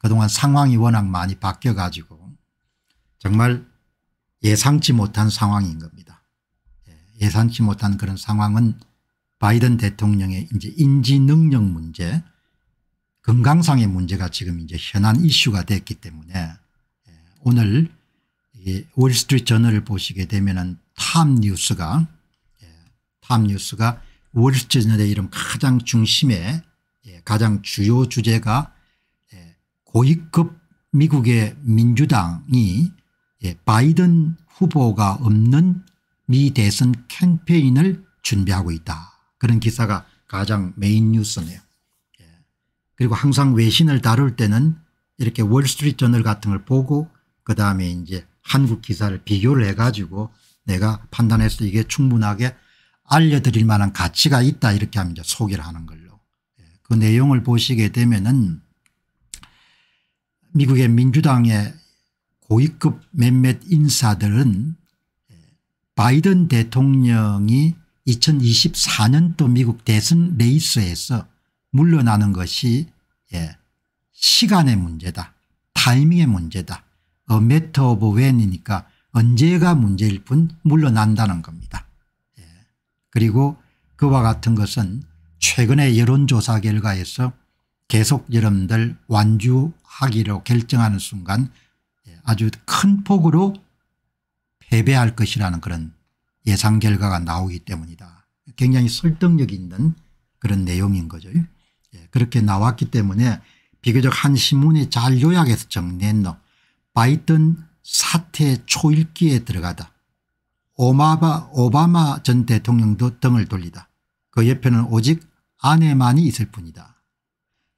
그동안 상황이 워낙 많이 바뀌어 가지고 정말 예상치 못한 상황인 겁니다. 예, 예상치 못한 그런 상황은 바이든 대통령의 이제 인지 능력 문제 건강상의 문제가 지금 이제 현안 이슈가 됐기 때문에 예, 오늘 월스트리트 저널을 보시게 되면은 탐 뉴스가 탐 예, 뉴스가 월스트리트 저널의 이름 가장 중심에 가장 주요 주제가 고위급 미국의 민주당이 예, 바이든 후보가 없는 미 대선 캠페인을 준비하고 있다. 그런 기사가 가장 메인 뉴스네요. 예. 그리고 항상 외신을 다룰 때는 이렇게 월스트리트 저널 같은 걸 보고 그다음에 이제 한국 기사를 비교를 해가지고 내가 판단해서 이게 충분하게 알려드릴 만한 가치가 있다 이렇게 합니다. 소개를 하는 걸로. 예. 그 내용을 보시게 되면은 미국의 민주당의 고위급 몇몇 인사들은 바이든 대통령이 2024년도 미국 대선 레이스에서 물러나는 것이 예, 시간의 문제다. 타이밍의 문제다. A matter of when이니까 언제가 문제일 뿐 물러난다는 겁니다. 예. 그리고 그와 같은 것은 최근의 여론조사 결과에서 계속 여러분들 완주 하기로 결정하는 순간 예, 아주 큰 폭으로 패배할 것이라는 그런 예상 결과가 나오기 때문이다. 굉장히 설득력 있는 그런 내용인 거죠. 예, 그렇게 나왔기 때문에 비교적 한 신문이 잘 요약해서 정리했노. 바이든 사태 초일기에 들어가다. 오마바, 오바마 전 대통령도 등을 돌리다. 그 옆에는 오직 아내만이 있을 뿐이다.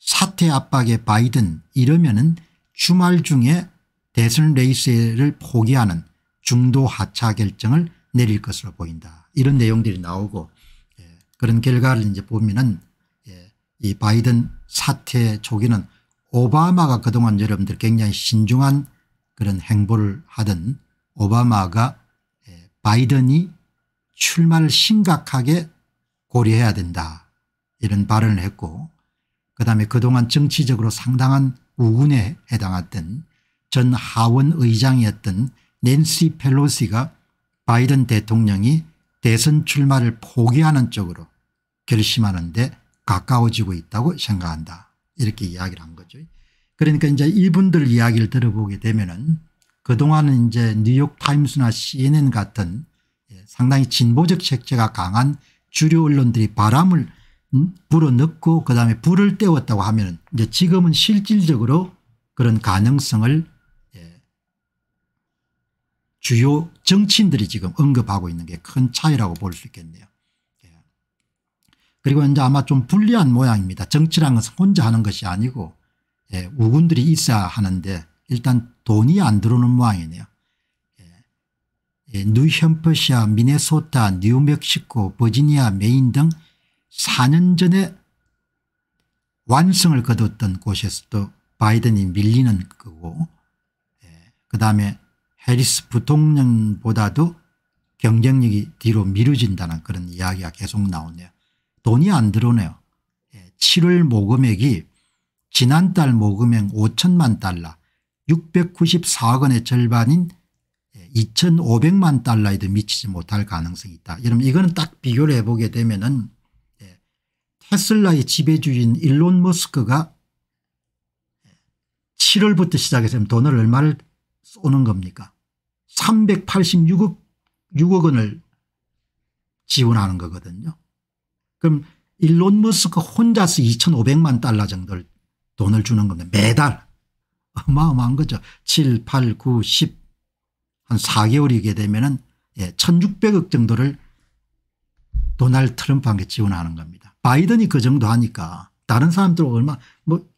사태 압박의 바이든 이러면은 주말 중에 대선 레이스를 포기하는 중도 하차 결정을 내릴 것으로 보인다. 이런 내용들이 나오고 예, 그런 결과를 이제 보면은 예, 이 바이든 사태 초기는 오바마가 그동안 여러분들 굉장히 신중한 그런 행보를 하던 오바마가 예, 바이든이 출마를 심각하게 고려해야 된다 이런 발언을 했고 그다음에 그동안 정치적으로 상당한 우군에 해당했던 전 하원 의장이었던 낸시 펠로시가 바이든 대통령이 대선 출마를 포기하는 쪽으로 결심하는데 가까워지고 있다고 생각한다 이렇게 이야기를 한 거죠. 그러니까 이제 이분들 이야기를 들어보게 되면은 그동안은 이제 뉴욕타임스나 cnn 같은 예, 상당히 진보적 색제가 강한 주류 언론들이 바람을 불어 넣고 그다음에 불을 때웠다고 하면 이제 지금은 실질적으로 그런 가능성을 예. 주요 정치인들이 지금 언급하고 있는 게 큰 차이라고 볼 수 있겠네요. 예. 그리고 이제 아마 좀 불리한 모양입니다. 정치란 것은 혼자 하는 것이 아니고 예. 우군들이 있어야 하는데 일단 돈이 안 들어오는 모양이네요. 예. 예, 뉴햄프시아, 미네소타, 뉴멕시코, 버지니아, 메인 등 4년 전에 완성을 거뒀던 곳에서도 바이든이 밀리는 거고 예. 그다음에 해리스 부통령보다도 경쟁력이 뒤로 미뤄진다는 그런 이야기가 계속 나오네요. 돈이 안 들어오네요. 7월 예, 모금액이 지난달 모금액 5천만 달러 694억 원의 절반인 2,500만 예, 달러에도 미치지 못할 가능성이 있다. 여러분 이거는 딱 비교를 해보게 되면 은 테슬라의 지배주인 일론 머스크가 7월부터 시작해서 돈을 얼마를 쏘는 겁니까 386억 6억 원을 지원하는 거거든요. 그럼 일론 머스크 혼자서 2,500만 달러 정도를 돈을 주는 겁니다. 매달 어마어마한 거죠. 7, 8, 9, 10, 한 4개월이게 되면 1,600억 예, 정도를 도날 트럼프한테 지원하는 겁니다. 바이든이 그 정도 하니까 다른 사람들 얼마 뭐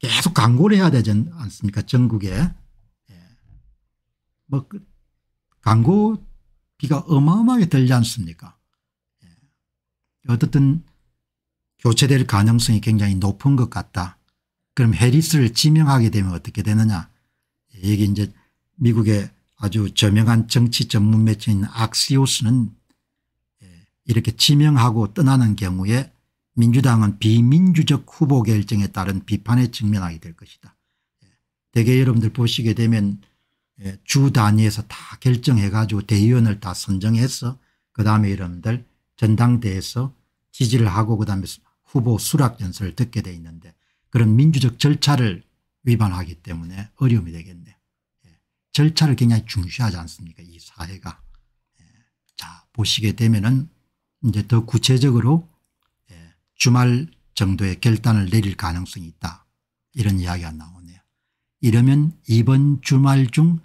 계속 광고를 해야 되지 않습니까 전국에 예. 뭐 그 광고비가 어마어마하게 들지 않습니까 예. 어쨌든 교체될 가능성이 굉장히 높은 것 같다 그럼 해리스를 지명하게 되면 어떻게 되느냐 이게 이제 미국의 아주 저명한 정치 전문 매체인 악시오스는 이렇게 지명하고 떠나는 경우에 민주당은 비민주적 후보 결정에 따른 비판에 직면하게 될 것이다. 예. 대개 여러분들 보시게 되면 예, 주 단위에서 다 결정해 가지고 대의원을 다 선정해서 그다음에 여러분들 전당대에서 지지를 하고 그다음에 후보 수락 연설을 듣게 돼 있는데 그런 민주적 절차를 위반하기 때문에 어려움이 되겠네요. 예. 절차를 굉장히 중시하지 않습니까 이 사회가. 자 보시게 되면은 이제 더 구체적으로 예, 주말 정도의 결단을 내릴 가능성이 있다. 이런 이야기가 나오네요. 이러면 이번 주말 중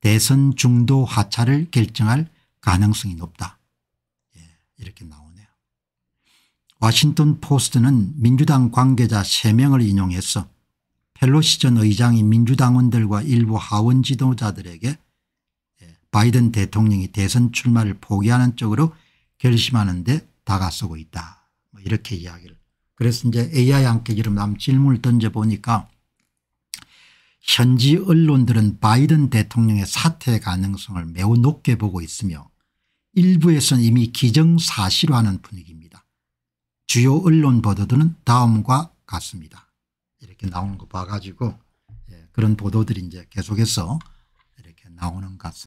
대선 중도 하차를 결정할 가능성이 높다. 예, 이렇게 나오네요. 워싱턴 포스트는 민주당 관계자 3명을 인용해서 펠로시 전 의장이 민주당원들과 일부 하원 지도자들에게 예, 바이든 대통령이 대선 출마를 포기하는 쪽으로 결심하는데 다가서고 있다. 뭐 이렇게 이야기를. 그래서 이제 AI 함께 이름 질문을 던져보니까 현지 언론들은 바이든 대통령의 사퇴 가능성을 매우 높게 보고 있으며 일부에서는 이미 기정사실화하는 분위기입니다. 주요 언론 보도들은 다음과 같습니다. 이렇게 나오는 거 봐가지고 예, 그런 보도들이 이제 계속해서 이렇게 나오는 것 같습니다.